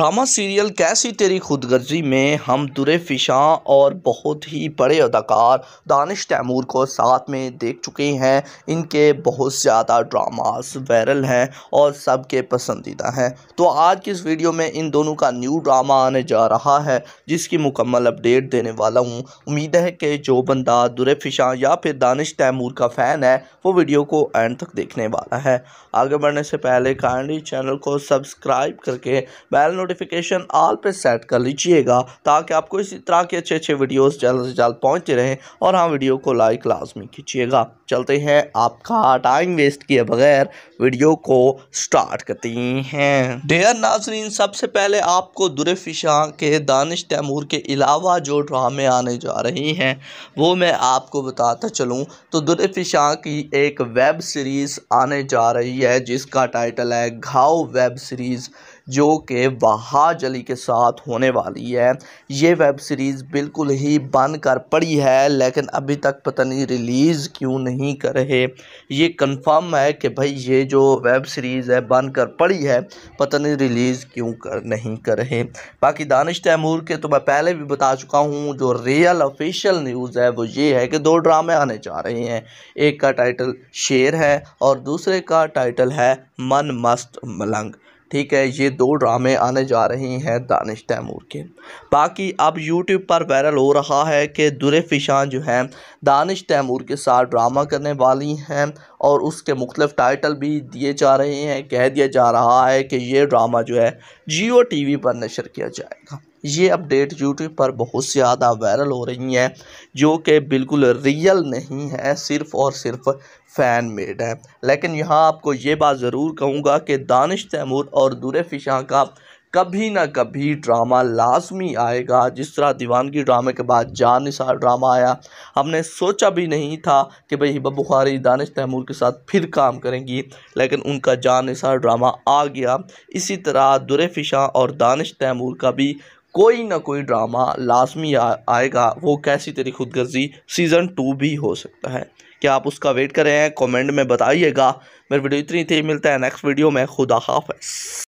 drama serial कैसी तेरी खुदगर्जी में हम तुरे फिशा और बहुत ही बड़े अदाकार दानिश तैमूर को साथ में देख चुके हैं इनके बहुत ज़्यादा ड्रामास वायरल हैं और सबके पसंदीदा हैं तो आज की इस वीडियो में इन दोनों का न्यू ड्रामा आने जा रहा है जिसकी मुकम्मल अपडेट देने वाला हूँ उम्मीद है कि जो बंदा दुरे फिशा या फिर दानिश तैमूर का फ़ैन है वो वीडियो को एंड तक देखने वाला है आगे बढ़ने से पहले काइंडली चैनल को सब्सक्राइब करके बैल नोट नोटिफिकेशन आल पे सेट कर लीजिएगा ताकि आपको इसी तरह के अच्छे अच्छे वीडियोस जल्द से जल्द पहुंचते रहें और हाँ वीडियो को लाइक लाजमी कीजिएगा चलते हैं आपका टाइम वेस्ट किए बगैर वीडियो को स्टार्ट करती हैं डेयर नाजरीन सबसे पहले आपको दुरे फिशा के दानिश तैमूर के अलावा जो ड्रामे आने जा रही हैं वो मैं आपको बताता चलूँ तो दुरे फिशा की एक वेब सीरीज़ आने जा रही है जिसका टाइटल है घाव वेब सीरीज़ जो कि अली के साथ होने वाली है ये वेब सीरीज़ बिल्कुल ही बन कर पड़ी है लेकिन अभी तक पता नहीं रिलीज़ क्यों नहीं कर रहे ये कंफर्म है कि भाई ये जो वेब सीरीज़ है बन कर पड़ी है पता नहीं रिलीज़ क्यों कर नहीं कर रहे बाकी दानिश तैमूर के तो मैं पहले भी बता चुका हूँ जो रियल ऑफिशियल न्यूज़ है वो ये है कि दो ड्रामे आने जा रहे हैं एक का टाइटल शेर है और दूसरे का टाइटल है मन मस्त मलंग ठीक है ये दो ड्रामे आने जा रहे हैं दानिश तैमूर के बाकी अब यूट्यूब पर वायरल हो रहा है कि दुरे फिशान जो हैं दानिश तैमूर के साथ ड्रामा करने वाली हैं और उसके मुख्तफ टाइटल भी दिए जा रहे हैं कह दिया जा रहा है कि ये ड्रामा जो है जियो टी वी पर नशर किया जाएगा ये अपडेट यूट्यूब पर बहुत ज़्यादा वायरल हो रही हैं जो कि बिल्कुल रियल नहीं है सिर्फ़ और सिर्फ फ़ैन मेड है लेकिन यहाँ आपको ये बात ज़रूर कहूँगा कि दानिश तैमूर और दुर फिशा का कभी ना कभी ड्रामा लाजमी आएगा जिस तरह दीवान की ड्रामे के बाद जान निसार ड्रामा आया हमने सोचा भी नहीं था कि भाई हिबा बुखारी दानिश तैमूर के साथ फिर काम करेंगी लेकिन उनका जान निसार ड्रामा आ गया इसी तरह दुरे फिशा और दानिश तैमूर का भी कोई ना कोई ड्रामा लाजमी आएगा वो कैसी तेरी खुदगर्जी सीज़न टू भी हो सकता है क्या आप उसका वेट कर रहे हैं कमेंट में बताइएगा मेरी वीडियो इतनी थी मिलता है नेक्स्ट वीडियो में खुदा हाफ